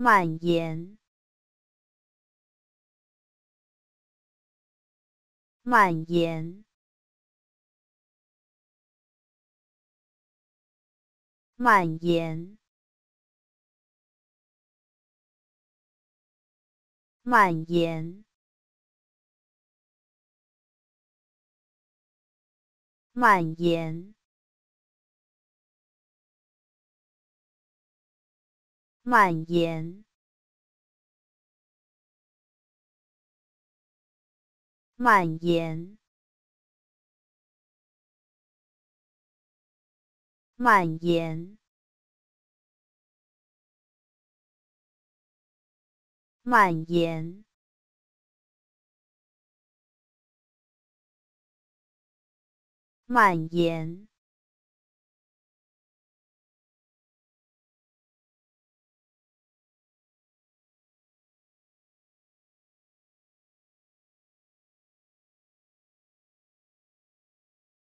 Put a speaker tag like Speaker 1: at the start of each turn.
Speaker 1: 蔓延，蔓延，蔓延，蔓延，蔓延。蔓延，蔓延，蔓延，蔓延，蔓延。